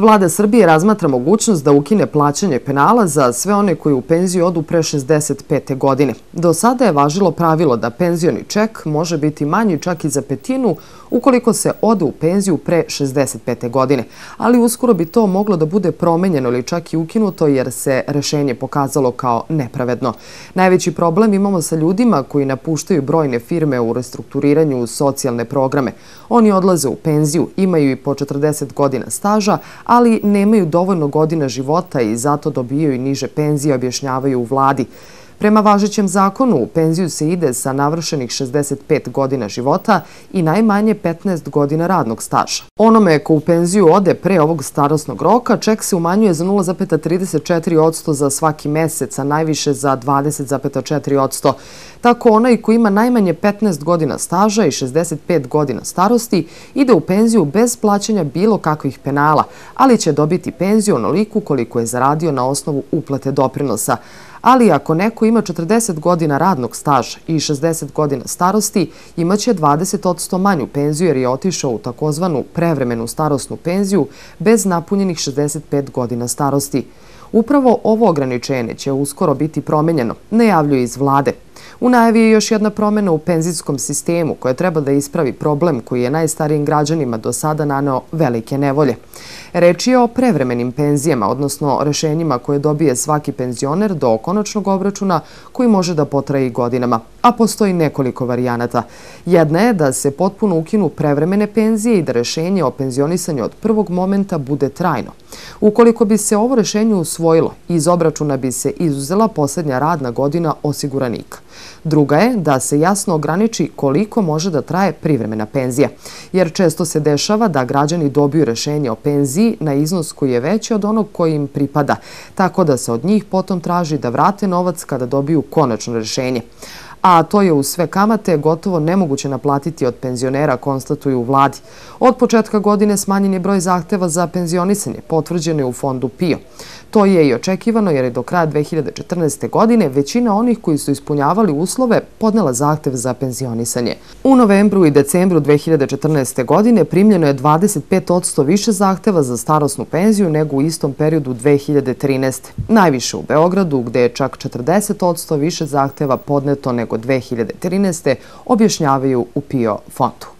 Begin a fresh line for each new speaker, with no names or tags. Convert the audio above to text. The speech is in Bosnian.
Vlada Srbije razmatra mogućnost da ukine plaćanje penala za sve one koji u penziju odu pre 65. godine. Do sada je važilo pravilo da penzioni ček može biti manji čak i za petinu ukoliko se odu u penziju pre 65. godine, ali uskoro bi to moglo da bude promenjeno ili čak i ukinuto jer se rešenje pokazalo kao nepravedno. Najveći problem imamo sa ljudima koji napuštaju brojne firme u restrukturiranju socijalne programe. Oni odlaze u penziju, imaju i po 40 godina staža, ali nemaju dovoljno godina života i zato dobijaju niže penzije, objašnjavaju u vladi. Prema važećem zakonu u penziju se ide sa navršenih 65 godina života i najmanje 15 godina radnog staža. Onome ko u penziju ode pre ovog starostnog roka, ček se umanjuje za 0,34 odsto za svaki mesec, a najviše za 20,4 odsto. Tako onaj ko ima najmanje 15 godina staža i 65 godina starosti ide u penziju bez plaćanja bilo kakvih penala, ali će dobiti penziju onoliku koliko je zaradio na osnovu uplate doprinosa ali ako neko ima 40 godina radnog staža i 60 godina starosti, imaće 20% manju penziju jer je otišao u takozvanu prevremenu starostnu penziju bez napunjenih 65 godina starosti. Upravo ovo ograničenje će uskoro biti promenjeno, najavljuje iz vlade. U najavi je još jedna promjena u penzijskom sistemu koja treba da ispravi problem koji je najstarijim građanima do sada nanao velike nevolje. Reč je o prevremenim penzijama, odnosno rešenjima koje dobije svaki penzioner do konačnog obračuna koji može da potraji godinama, a postoji nekoliko varijanata. Jedna je da se potpuno ukinu prevremene penzije i da rešenje o penzionisanju od prvog momenta bude trajno. Ukoliko bi se ovo rešenje usvojilo, iz obračuna bi se izuzela posljednja radna godina osiguranika. Druga je da se jasno ograniči koliko može da traje privremena penzija, jer često se dešava da građani dobiju rešenje o penziji na iznos koji je veći od onog koji im pripada, tako da se od njih potom traži da vrate novac kada dobiju konačno rešenje a to je u sve kamate gotovo nemoguće naplatiti od penzionera, konstatuju u vladi. Od početka godine smanjen je broj zahteva za penzionisanje, potvrđeno je u fondu PIO. To je i očekivano jer je do kraja 2014. godine većina onih koji su ispunjavali uslove podnela zahtev za penzionisanje. U novembru i decembru 2014. godine primljeno je 25% više zahteva za starosnu penziju nego u istom periodu 2013. Najviše u Beogradu gde je čak 40% više zahteva podneto nego 2013. objašnjavaju u PIO fontu.